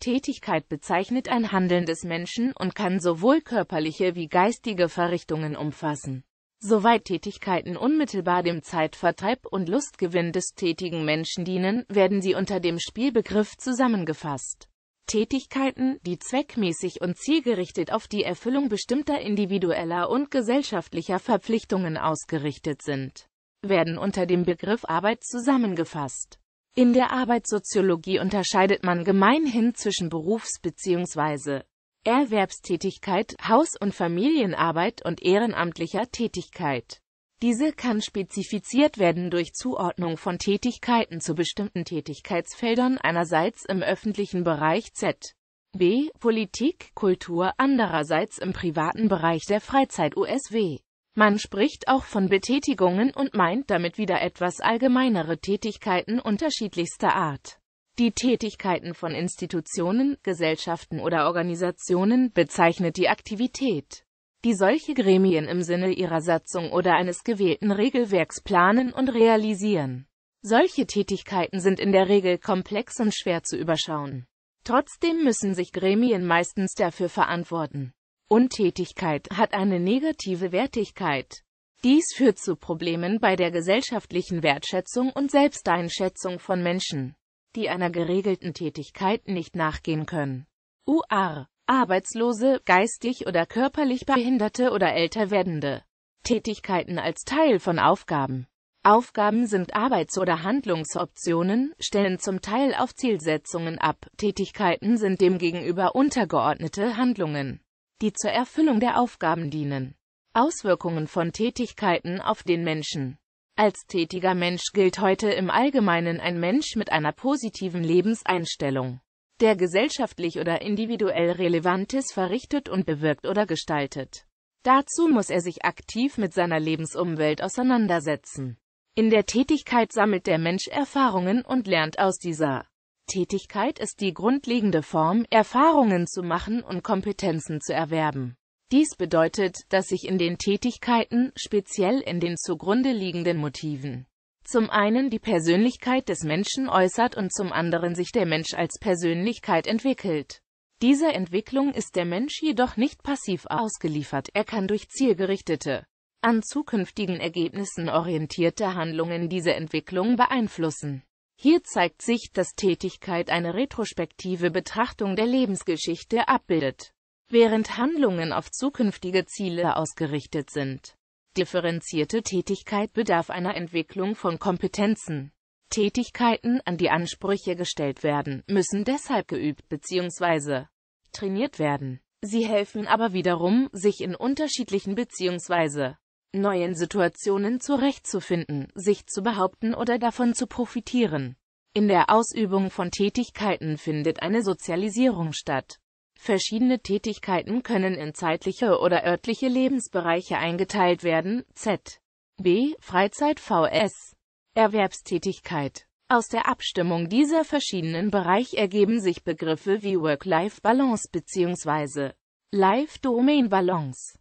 Tätigkeit bezeichnet ein Handeln des Menschen und kann sowohl körperliche wie geistige Verrichtungen umfassen. Soweit Tätigkeiten unmittelbar dem Zeitvertreib und Lustgewinn des tätigen Menschen dienen, werden sie unter dem Spielbegriff zusammengefasst. Tätigkeiten, die zweckmäßig und zielgerichtet auf die Erfüllung bestimmter individueller und gesellschaftlicher Verpflichtungen ausgerichtet sind, werden unter dem Begriff Arbeit zusammengefasst. In der Arbeitssoziologie unterscheidet man gemeinhin zwischen Berufs- bzw. Erwerbstätigkeit, Haus- und Familienarbeit und ehrenamtlicher Tätigkeit. Diese kann spezifiziert werden durch Zuordnung von Tätigkeiten zu bestimmten Tätigkeitsfeldern einerseits im öffentlichen Bereich Z. B. Politik, Kultur andererseits im privaten Bereich der Freizeit USW. Man spricht auch von Betätigungen und meint damit wieder etwas allgemeinere Tätigkeiten unterschiedlichster Art. Die Tätigkeiten von Institutionen, Gesellschaften oder Organisationen bezeichnet die Aktivität, die solche Gremien im Sinne ihrer Satzung oder eines gewählten Regelwerks planen und realisieren. Solche Tätigkeiten sind in der Regel komplex und schwer zu überschauen. Trotzdem müssen sich Gremien meistens dafür verantworten. Untätigkeit hat eine negative Wertigkeit. Dies führt zu Problemen bei der gesellschaftlichen Wertschätzung und Selbsteinschätzung von Menschen, die einer geregelten Tätigkeit nicht nachgehen können. UR. Arbeitslose, geistig oder körperlich Behinderte oder älter werdende. Tätigkeiten als Teil von Aufgaben. Aufgaben sind Arbeits- oder Handlungsoptionen, stellen zum Teil auf Zielsetzungen ab, Tätigkeiten sind demgegenüber untergeordnete Handlungen die zur Erfüllung der Aufgaben dienen. Auswirkungen von Tätigkeiten auf den Menschen Als tätiger Mensch gilt heute im Allgemeinen ein Mensch mit einer positiven Lebenseinstellung, der gesellschaftlich oder individuell Relevantes verrichtet und bewirkt oder gestaltet. Dazu muss er sich aktiv mit seiner Lebensumwelt auseinandersetzen. In der Tätigkeit sammelt der Mensch Erfahrungen und lernt aus dieser. Tätigkeit ist die grundlegende Form, Erfahrungen zu machen und Kompetenzen zu erwerben. Dies bedeutet, dass sich in den Tätigkeiten, speziell in den zugrunde liegenden Motiven, zum einen die Persönlichkeit des Menschen äußert und zum anderen sich der Mensch als Persönlichkeit entwickelt. Dieser Entwicklung ist der Mensch jedoch nicht passiv ausgeliefert, er kann durch zielgerichtete, an zukünftigen Ergebnissen orientierte Handlungen diese Entwicklung beeinflussen. Hier zeigt sich, dass Tätigkeit eine retrospektive Betrachtung der Lebensgeschichte abbildet, während Handlungen auf zukünftige Ziele ausgerichtet sind. Differenzierte Tätigkeit bedarf einer Entwicklung von Kompetenzen. Tätigkeiten, an die Ansprüche gestellt werden, müssen deshalb geübt bzw. trainiert werden. Sie helfen aber wiederum, sich in unterschiedlichen bzw neuen Situationen zurechtzufinden, sich zu behaupten oder davon zu profitieren. In der Ausübung von Tätigkeiten findet eine Sozialisierung statt. Verschiedene Tätigkeiten können in zeitliche oder örtliche Lebensbereiche eingeteilt werden, z. b. Freizeit vs. Erwerbstätigkeit. Aus der Abstimmung dieser verschiedenen Bereiche ergeben sich Begriffe wie Work-Life-Balance bzw. Life-Domain-Balance.